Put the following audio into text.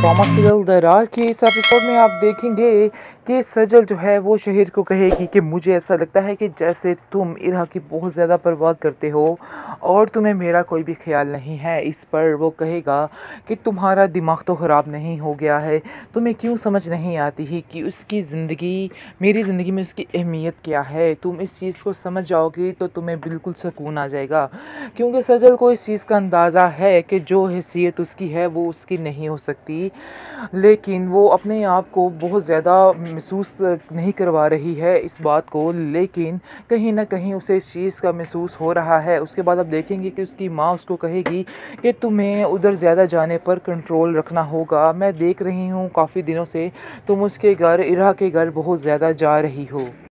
drama serial the राज के इस episode में आप देखेंगे कि सजल जो है वो शहीर को कहेगी कि मुझे ऐसा लगता है कि जैसे तुम इरा की बहुत ज़्यादा परवाह करते हो और तुम्हें मेरा कोई भी ख्याल नहीं है इस पर वो कहेगा कि तुम्हारा दिमाग तो ख़राब नहीं हो गया है तुम्हें क्यों समझ नहीं आती है कि उसकी ज़िंदगी मेरी ज़िंदगी में उसकी अहमियत क्या है तुम इस चीज़ को समझ जाओगी तो तुम्हें बिल्कुल सुकून आ जाएगा क्योंकि सजल को इस चीज़ का अंदाज़ा है कि जो हैसियत उसकी है वो उसकी नहीं हो सकती थी लेकिन वो अपने आप को बहुत ज़्यादा महसूस नहीं करवा रही है इस बात को लेकिन कहीं ना कहीं उसे इस चीज़ का महसूस हो रहा है उसके बाद आप देखेंगे कि उसकी माँ उसको कहेगी कि तुम्हें उधर ज़्यादा जाने पर कंट्रोल रखना होगा मैं देख रही हूँ काफ़ी दिनों से तुम उसके घर इरा के घर बहुत ज़्यादा जा रही हो